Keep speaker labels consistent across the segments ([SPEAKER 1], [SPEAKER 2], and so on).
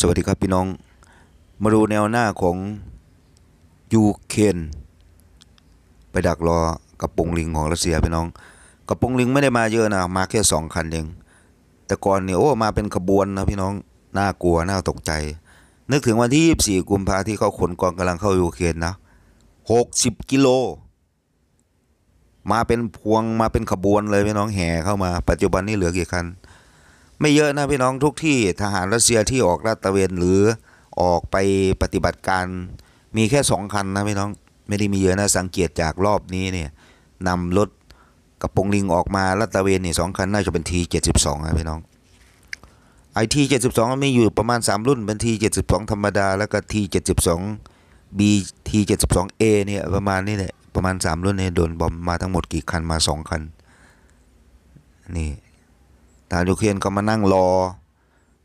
[SPEAKER 1] สวัสดีครับพี่น้องมาดูแนวหน้าของยูเครนไปดักรอกระปงลิงของรัสเซียพี่น้องกระปงลิงไม่ได้มาเยอะนะมาแค่สองคันเองแต่ก่อนเนี่ยโอ้มาเป็นขบวนนะพี่น้องน่ากลัวน่าตกใจ นึกถึงวันที่ 24 กุมภาที่เขาขนกองกำลังเข้ายูเครนนะ 60 กิโล มาเป็นพวงมาเป็นขบวนเลยพี่น้องแห่เข้ามาปัจจุบันนี้เหลือกี่คันไม่เยอะนะพี่น้องทุกที่ทหารรัสเซียที่ออกลาดตระเวนหรือออกไปปฏิบัติการมีแค่สองคันนะพี่น้องไม่ได้มีเยอะนะสังเกตจากรอบนี้เนี่ยนำรถกระปงลิงออกมาลาดตระเวนเนี่ยสองคันน่าจะเป็นทีเจ็ดสิบสองนะพี่น้องไอทีเจ็ดสิบสองมีอยู่ประมาณสามรุ่นเป็นทีเจ็ดสิบสองธรรมดาแล้วก็ทีเจ็ดสิบสองบีทีเจ็ดสิบสองเอเนี่ยประมาณนี้แหละประมาณสามรุ่นเนี่ยโดนบอมมาทั้งหมดกี่คัน มาสองคันนี่ตาดูเคียนก็มานั่งรอ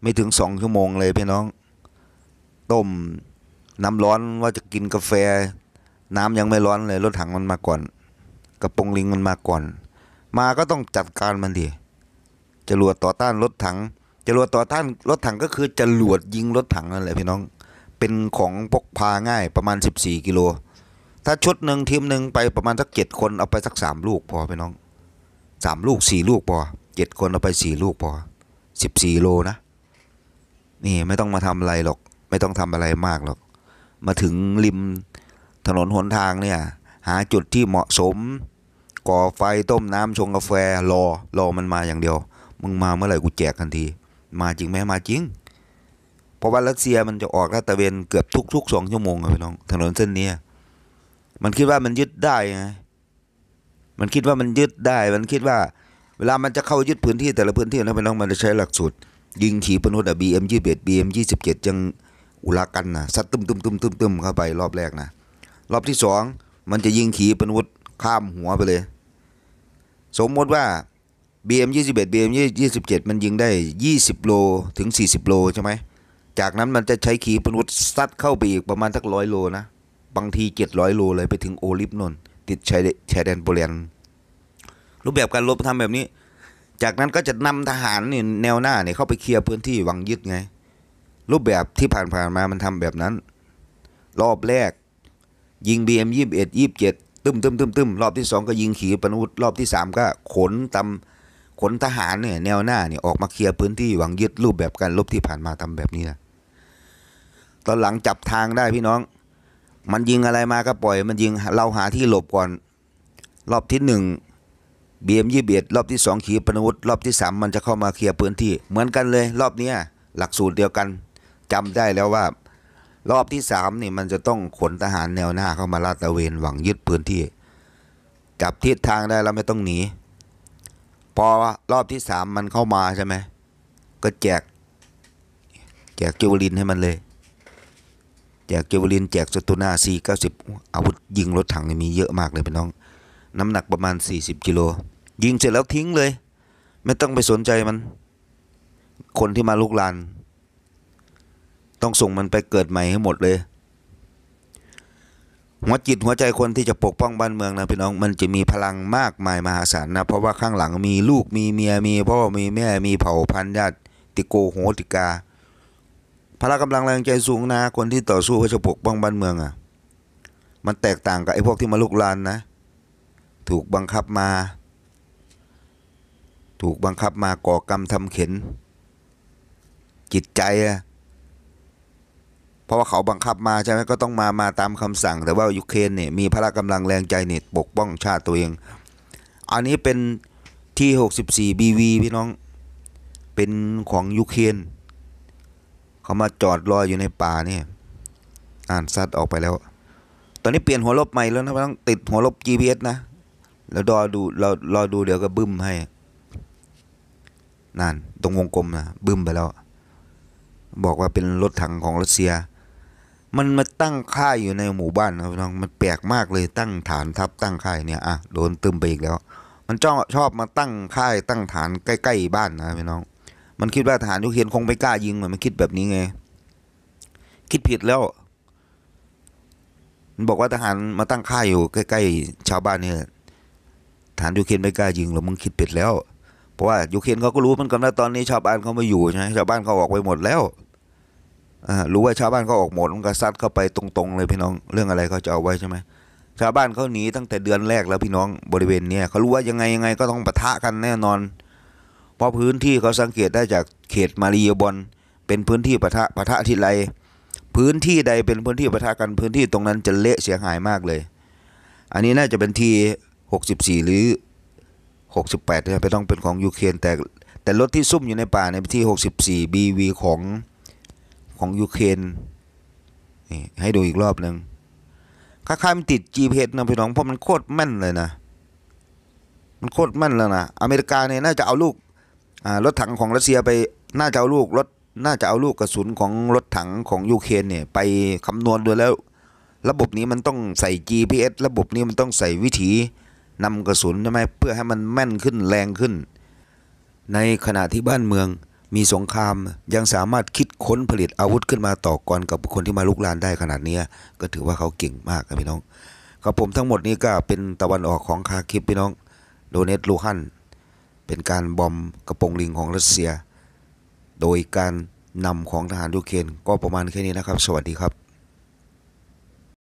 [SPEAKER 1] ไม่ถึงสองชั่วโมงเลยพี่น้องต้มน้ำร้อนว่าจะกินกาแฟ น้ำยังไม่ร้อนเลยรถถังมันมาก่อนกระปงลิงมันมาก่อน มาก็ต้องจัดการมันดีจรวดต่อต้านรถถังจรวดต่อต้านรถถังก็คือจรวดยิงรถถังนั่นแหละพี่น้อง เป็นของพกพาง่ายประมาณ14กิโลถ้าชุดหนึ่งทีมหนึ่งไปประมาณสักเจ็ดคนเอาไปสักสามลูกพอพี่น้องสามลูกสี่ลูกพอเจ็ดคนเราไปสี่ลูกพอสิบสี่โลนะ นี่ไม่ต้องมาทำอะไรหรอก ไม่ต้องทำอะไรมากหรอก มาถึงริมถนนหนทางเนี่ย หาจุดที่เหมาะสมก่อไฟต้มน้ำชงกาแฟ รอ รอมันมาอย่างเดียว มึงมาเมื่อไหร่กูแจกทันที มาจริงไหมมาจริงพราะว่ารัสเซียมันจะออกลาดตะเวนเกือบทุกๆสองชั่วโมงเลยพี่น้องถนนเส้นนี้มันคิดว่ามันยึดได้ไงมันคิดว่ามันยึดได้ มันคิดว่าเวลามันจะเข้ายึดพื้นที่แต่ละพื้นที่นะพี่น้องมันจะใช้หลักสูตรยิงขีปนุษย์อะบีเอ็มยี่สิบเอ็ดบีเอ็มยี่สิบเจ็ดยังอุลากันนะซัดตึมตึมตึมตึมตึมเข้าไปรอบแรกนะรอบที่สองมันจะยิงขีปนุษย์ข้ามหัวไปเลยสมมติว่า BM 21 BM 27มันยิงได้ 20 โลถึง40โลใช่ไหมจากนั้นมันจะใช้ขีปนุษย์ซัดเข้าไปอีกประมาณสักร้อยโลนะบางทีเจ็ดร้อยโลเลยไปถึงโอลิฟนนติดชายแดนโปแลนด์รูปแบบการรบทำแบบนี้ จากนั้นก็จะนำทหารนี่แนวหน้าเนี่ยเข้าไปเคลียร์พื้นที่วังยึดไง รูปแบบที่ผ่านๆมามันทำแบบนั้น รอบแรก ยิงบีเอ็มยี่สิบเอ็ดยี่สิบเจ็ดตึมตึมตึมตึมรอบที่สองก็ยิงขีปนาวุธรอบที่สามก็ขนตำขนทหารเนี่ยแนวหน้าเนี่ยออกมาเคลียร์พื้นที่วังยึดรูปแบบการรบที่ผ่านมาทำแบบนี้นะตอนหลังจับทางได้พี่น้อง มันยิงอะไรมาก็ปล่อย มันยิงเราหาที่หลบก่อนรอบที่หนึ่งบีเอ็มยี่เบียดรอบที่สองขีปนวุิรอบที่สามมันจะเข้ามาเคลียร์พื้นที่เหมือนกันเลย รอบนี้หลักสูตรเดียวกัน จำได้แล้วว่า รอบที่สามนี่มันจะต้องขนทหารแนวหน้าเข้ามาลาดตระเวนหวังยึดพื้นที่จับทิศทางได้แล้วไม่ต้องหนีพอรอบที่สามมันเข้ามาใช่ไหมก็แจกแจกเจวลินให้มันเลยแจกเจวลินแจกสตูนาซีเก้าสิบอาวุธยิงรถถังมีเยอะมากเลยพี่น้อง น้ำหนักประมาณ40กิโลยิงเสร็จแล้วทิ้งเลย ไม่ต้องไปสนใจมัน คนที่มาลุกลานต้องส่งมันไปเกิดใหม่ให้หมดเลย หัวจิตหัวใจคนที่จะปกป้องบ้านเมือง นะพี่น้อง มันจะมีพลังมากมายมหาศาลนะ เพราะว่าข้างหลังมีลูกมีเมียมีพ่อมีแม่มีเผ่าพันธุ์ญาติติโกโหติกาพละกำลังแรงใจสูงนะคนที่ต่อสู้เพื่อจะปกป้องบ้านเมืองอ่ะมันแตกต่างกับไอ้พวกที่มาลุกลานนะ ถูกบังคับมาถูกบังคับมาก่อกรรมทำเข็นจิตใจอะเพราะว่าเขาบังคับมาใช่ไหมก็ต้องมามาตามคำสั่ง แต่ว่ายูเครนเนี่ยมีพละกำลังแรงใจเนี่ยปกป้องชาติตัวเอง อันนี้เป็นที่64 BV พี่น้อง เป็นของยูเครนเขามาจอดรอยอยู่ในป่าเนี่ย อ่านซัดออกไปแล้ว ตอนนี้เปลี่ยนหัวลบใหม่แล้วนะ ต้องติดหัวลบ GPS นะ แล้วรอดูเรารอดูเดี๋ยวก็บึ้มให้นั่นตรงวงกลมนะบึ้มไปแล้ว บอกว่าเป็นรถถังของรัสเซีย มันมาตั้งค่ายอยู่ในหมู่บ้านนะน้องมันแปลกมากเลยตั้งฐานทัพตั้งค่ายเนี่ยอ่ะโดนตึมไปอีกแล้ว มันชอบชอบมาตั้งค่ายตั้งฐานใกล้ๆบ้านนะพี่น้องมันคิดว่าฐานยุเคียนคงไม่กล้ายิงมันมันคิดแบบนี้ไงคิดผิดแล้วมันบอกว่าทหารมาตั้งค่ายอยู่ใกล้ๆชาวบ้านเนี่ยฐานยูเคียนไม่กล้ายิงหรอมึงคิดผิดแล้วราะว่ายูเครนเขาก็รู้มันกันนะตอนนี้ชาวบ้านเขาไม่อยู่ใช่ไหมชาวบ้านเขาออกไปหมดแล้วรู้ว่าชาวบ้านเขาออกหมดมันก็ซัดเข้าไปตรง ๆ เลยพี่น้องเรื่องอะไรเขาจะเอาไว้ใช่ไหมชาวบ้านเขาหนีตั้งแต่เดือนแรกแล้วพี่น้องบริเวณเนี้ยเขารู้ว่ายังไงยังไงก็ต้องปะทะกันแน่นอน เพราะพื้นที่เขาสังเกตได้จากเขตมารียบอลเป็นพื้นที่ปะทะปะทะที่ไรพื้นที่ใดเป็นพื้นที่ปะทะกันพื้นที่ตรงนั้นจะเละเสียหายมากเลย อันนี้น่าจะเป็นที 64 หรือ68ใช่ไหมต้องเป็นของยูเครนแต่แต่รถที่ซุ่มอยู่ในป่าในที่ 64 BV ของของยูเครนนี่ให้ดูอีกรอบหนึ่งคล้ายๆมันติด GPS นะพี่น้องเพราะมันโคตรแม่นเลยนะ มันโคตรแม่นแล้วนะ อเมริกาเนี่ยน่าจะเอาลูกรถถังของรัสเซียไปน่าจะเอาลูกรถน่าจะเอาลูกกระสุนของรถถังของยูเครนเนี่ยไปคำนวณดูแล้ว ระบบนี้มันต้องใส่ GPS ระบบนี้มันต้องใส่วิถีนำกระสุนใช่ไหมเพื่อให้มันแม่นขึ้นแรงขึ้น ในขณะที่บ้านเมืองมีสงครามยังสามารถคิดค้นผลิตอาวุธขึ้นมาต่อกรกับคนที่มาลุกลานได้ขนาดนี้ก็ถือว่าเขาเก่งมากครับพี่น้องครับผมทั้งหมดนี้ก็เป็นตะวันออกของคาคิป พี่น้องโดเนตลูฮันเป็นการบอมกระโปรงลิงของรัสเซีย โดยการนำของทหารยูเครนก็ประมาณแค่นี้นะครับ สวัสดีครับ